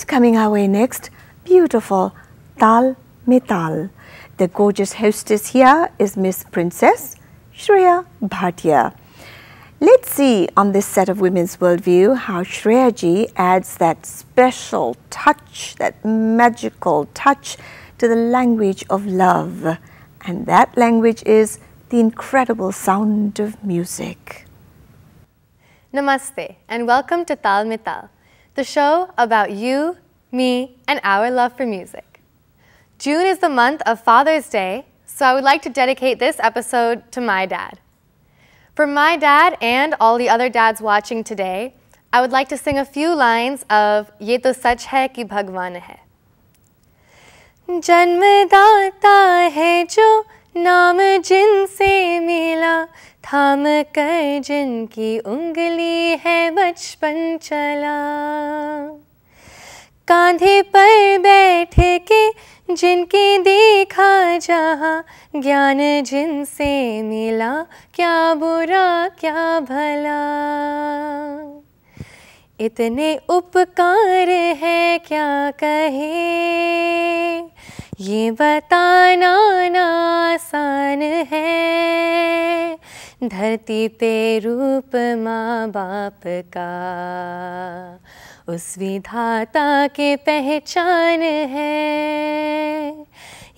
And coming our way next, beautiful Tal Metal. The gorgeous hostess here is Miss Princess Shreya Bhatia. Let's see on this set of Women's Worldview how Shreya Ji adds that special touch, that magical touch to the language of love. And that language is the incredible sound of music. Namaste and welcome to Tal Metal the show about you, me, and our love for music. June is the month of Father's Day, so I would like to dedicate this episode to my dad. For my dad and all the other dads watching today, I would like to sing a few lines of Ye to sach hai ki Bhagwan hai. जन्मदाता hai jo naam jinse mila. थाम कर जिनकी उंगली है बचपन चला कांधे पर बैठे के जिनके देखा जहा ज्ञान जिनसे मिला क्या बुरा क्या भला इतने उपकार है क्या कहे ये बताना ना आसान है धरती पे रूप माँ बाप का उस विधाता के पहचान है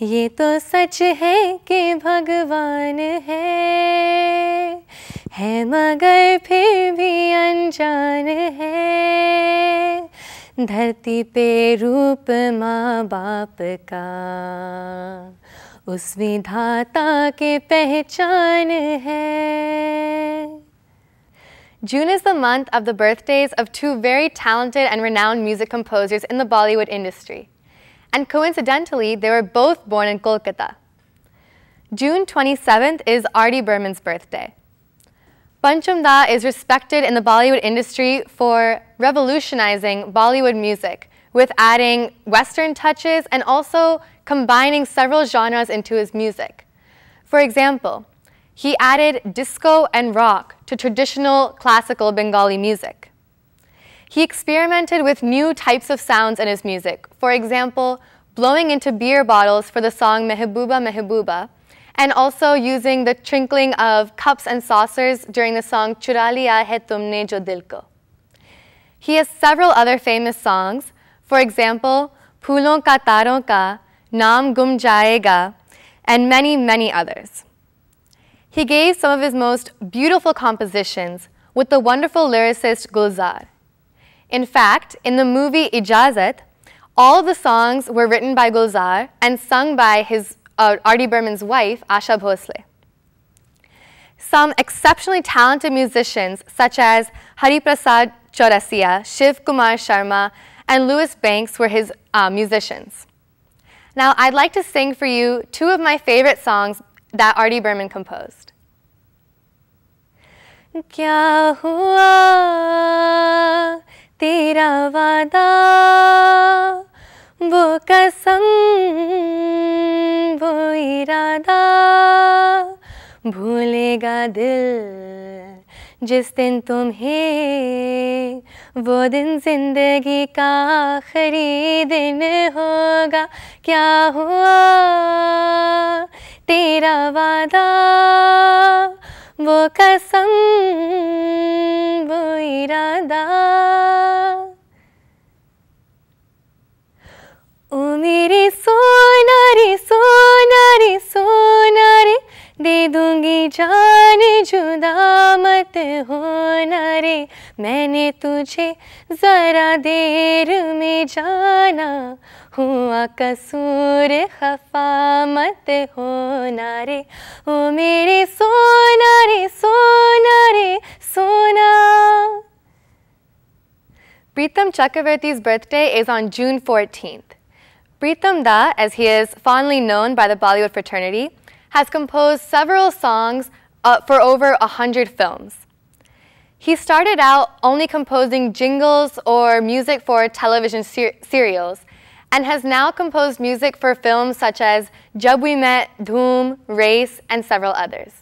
ये तो सच है कि भगवान है है मगर फिर भी अनजान है धरती पे रूप माँ बाप का उस विधाता के पहचान है June is the month of the birthdays of two very talented and renowned music composers in the Bollywood industry. And coincidentally, they were both born in Kolkata. June 27th is Artie Berman's birthday. Da is respected in the Bollywood industry for revolutionizing Bollywood music with adding Western touches and also combining several genres into his music. For example, he added disco and rock to traditional classical Bengali music. He experimented with new types of sounds in his music, for example, blowing into beer bottles for the song Mehbooba Mehbooba, and also using the trinkling of cups and saucers during the song Churaliya liya hai tumne jo Dilko. He has several other famous songs, for example, Pulon ka taron ka, Nam gum jayega, and many, many others. He gave some of his most beautiful compositions with the wonderful lyricist Gulzar. In fact, in the movie Ijazat, all the songs were written by Gulzar and sung by his uh, Artie Berman's wife, Asha Bhosle. Some exceptionally talented musicians such as Hari Prasad Chaurasia, Shiv Kumar Sharma, and Louis Banks were his uh, musicians. Now, I'd like to sing for you two of my favorite songs that Artie Berman composed. जिस दिन तुम्हें वो दिन जिंदगी का आखिरी दिन होगा क्या हुआ तेरा वादा वो कसम वो इरादा ओ मेरी सोना रे सोना रे सोना रे दे दूंगी जान जुदा मत होना रे मैंने तुझे ज़रा देर में जाना हुआ कसूर खफा मत होना रे ओ मेरे सोना रे सोना रे सोना Pritam Chakravarti's birthday is on June 14th. Pritam Da, as he is fondly known by the Bollywood fraternity, has composed several songs uh, for over 100 films. He started out only composing jingles or music for television ser serials, and has now composed music for films such as Jab We Met, Doom, Race, and several others.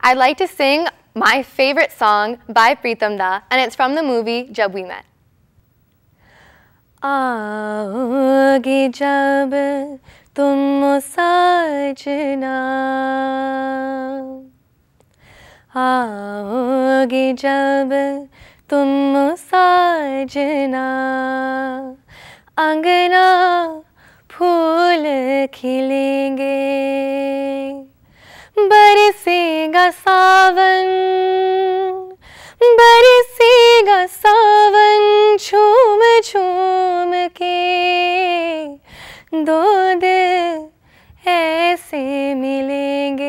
I'd like to sing my favorite song by Pritam Da, and it's from the movie Jab We Met. आओगे जब तुम साजना आओगे जब तुम साजना अंगना फूल खिलेंगे बरसेगा सावन बरसेगा सावन झूम झूम दो दिल ऐसे मिलेंगे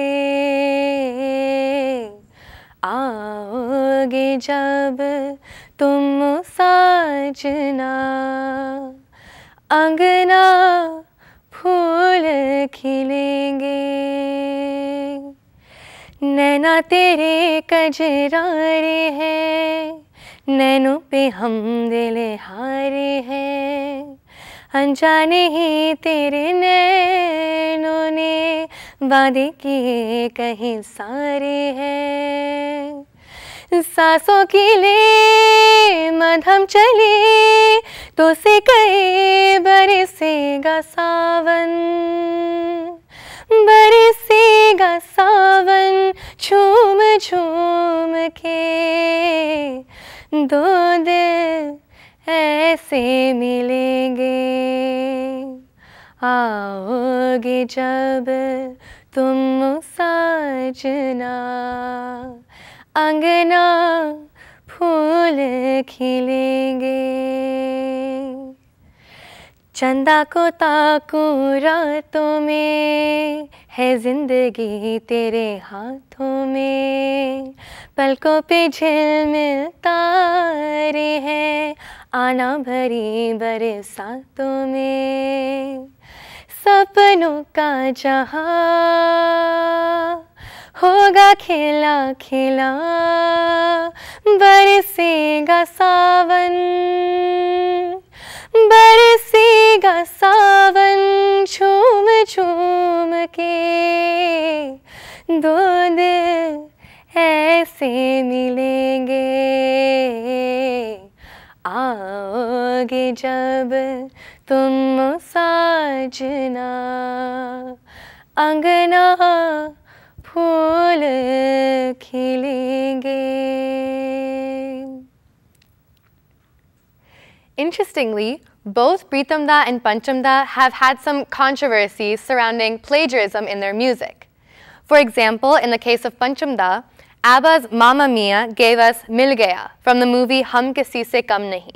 आओगे जब तुम साजना अंगना फूल खिलेंगे नैना तेरे कजरारे हैं नैनों पे हम दिल हारे हैं अनजाने ही तेरे नैनों ने वादे किए कहीं सारे हैं सासों के लिए मधम चले तो से कहे बरसेगा सावन बरसेगा सावन झूम झूम के दो दिल ऐसे मिलेंगे आओगे जब तुम साजना अंगना फूल खिलेंगे चंदा को ताकू रातों में है जिंदगी तेरे हाथों में पलकों पे झिलमिल तारे हैं आना भरी बरे सातों में सपनों का जहां होगा खिला खेला बरसेगा सावन झूम के दो दिल ऐसे मिलेंगे आओगे जब तुम साजना अंगना फूल खिलेंगे Interestingly, both Pritamda and Panchamda have had some controversy surrounding plagiarism in their music. For example, in the case of Panchamda, ABBA's Mamma Mia gave us Mil Gaya from the movie Hum Kisi Se Kam Nahi.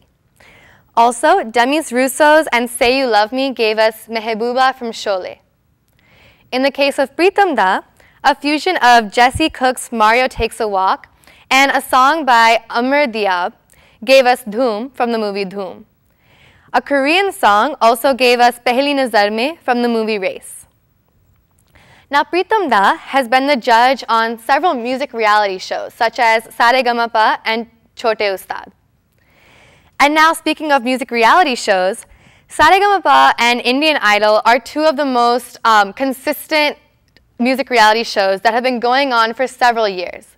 Also, Demis Russo's and Say You Love Me gave us "Mehebuba" from "Shole." In the case of Pritamda, a fusion of Jesse Cook's Mario Takes a Walk and a song by Amr Diab gave us Dhoom from the movie Dhoom. A Korean song also gave us Pehli Nazar from the movie Race. Now Pritam Da has been the judge on several music reality shows such as Saregamapa and Chote Ustad. And now speaking of music reality shows, Saregamapa and Indian Idol are two of the most um, consistent music reality shows that have been going on for several years.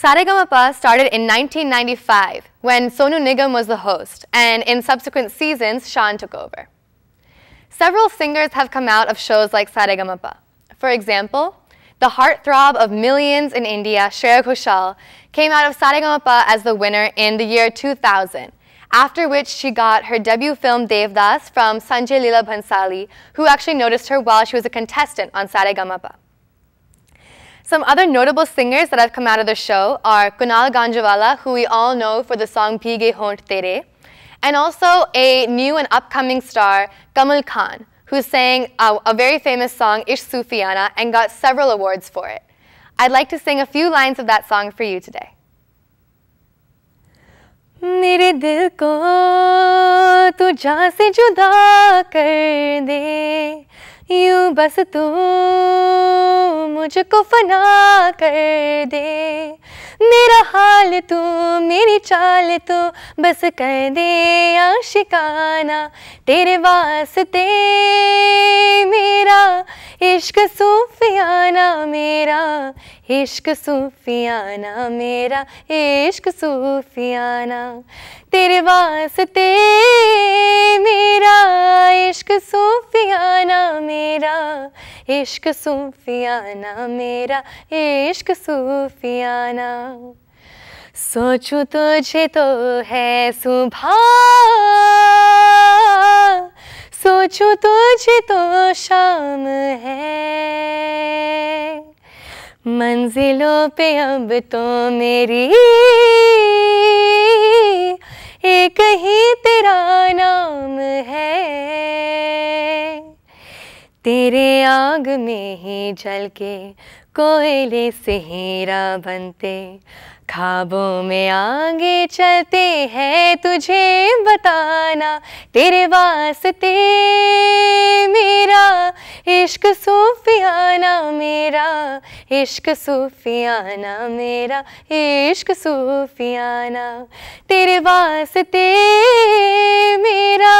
Saregama started in 1995 when Sonu Nigam was the host, and in subsequent seasons, Sean took over. Several singers have come out of shows like Saregama For example, the heartthrob of millions in India, Shreya Ghoshal, came out of Saregama as the winner in the year 2000, after which she got her debut film Devdas from Sanjay Leela Bhansali, who actually noticed her while she was a contestant on Saregama some other notable singers that have come out of the show are Kunal Ganjawala, who we all know for the song Bhige Hont Tere, and also a new and upcoming star, Kamal Khan, who sang a, a very famous song, Ish Sufiana, and got several awards for it. I'd like to sing a few lines of that song for you today. मेरे दिल को से जुदा कर दे यूं बस तू मुझको फना कर दे मेरा हाल तू मेरी चाल तू बस कह दे आशिकाना तेरे वास्ते मेरा इश्क सूफियाना मेरा इश्क सूफियाना मेरा इश्क सूफियाना तेरे वास्ते मेरा इश्क सूफियाना मेरा मेरा इश्क सूफियाना मेरा इश्क सूफियाना सोचो तुझे तो है सुबह सोचो तुझे तो शाम है मंजिलों पे अब तो मेरी एक ही तेरा नाम है तेरे आग में ही जल के कोयले से हीरा बनते खाबों में आगे चलते हैं तुझे बताना तेरे वास्ते मेरा इश्क सूफियाना मेरा इश्क सूफियाना मेरा इश्क सूफियाना तेरे वास्ते मेरा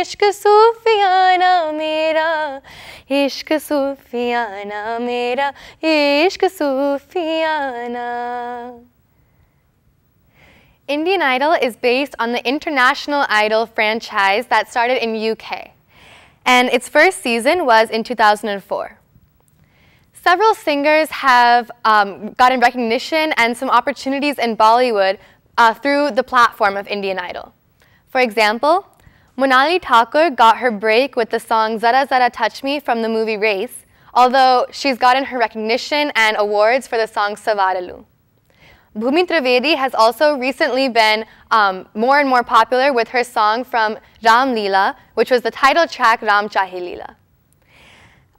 इश्क सूफ इश्क सूफियाना मेरा इश्क सूफियाना Indian Idol is based on the International Idol franchise that started in UK, and its first season was in 2004. Several singers have um, gotten recognition and some opportunities in Bollywood uh, through the platform of Indian Idol. For example, Monali Thakur got her break with the song Zara Zara Touch Me from the movie Race, although she's gotten her recognition and awards for the song Savaralu. Bhumi Trivedi has also recently been um, more and more popular with her song from Ram Lila, which was the title track Ram Chahi Lila.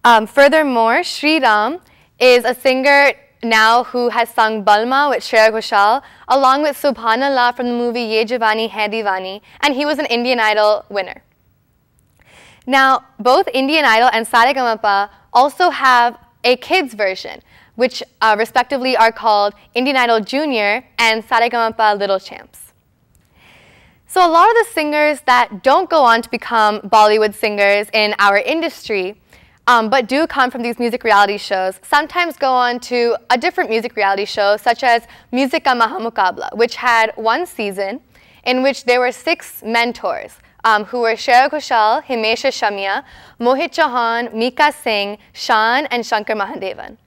Um, furthermore, Sri Ram is a singer now who has sung Balma with Shreya Ghoshal, along with Subhanallah from the movie Ye Jawani Hai Diwani, and he was an Indian Idol winner. Now, both Indian Idol and Saregamapa also have a kids version, which uh, respectively are called Indian Idol Junior and Saregamapa Little Champs. So a lot of the singers that don't go on to become Bollywood singers in our industry um, but do come from these music reality shows, sometimes go on to a different music reality show, such as Musica Mahamukabla, which had one season in which there were six mentors um, who were Shreya Kushal, Himesha Shamia, Mohit Chauhan, Mika Singh, Shan, and Shankar Mahadevan.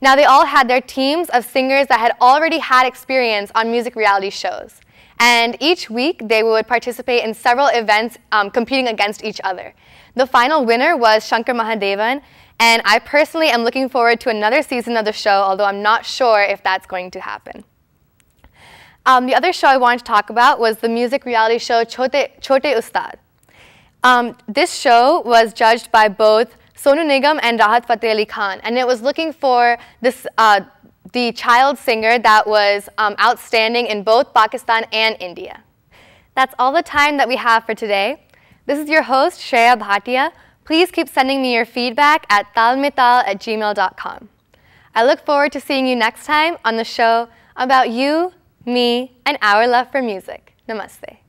Now they all had their teams of singers that had already had experience on music reality shows. And each week, they would participate in several events um, competing against each other. The final winner was Shankar Mahadevan, and I personally am looking forward to another season of the show, although I'm not sure if that's going to happen. Um, the other show I wanted to talk about was the music reality show Chote, Chote Ustad. Um, this show was judged by both Sonu Nigam and Rahat Fateh Ali Khan, and it was looking for this uh, the child singer that was um, outstanding in both Pakistan and India. That's all the time that we have for today. This is your host, Shreya Bhatia. Please keep sending me your feedback at talmital at gmail.com. I look forward to seeing you next time on the show about you, me, and our love for music. Namaste.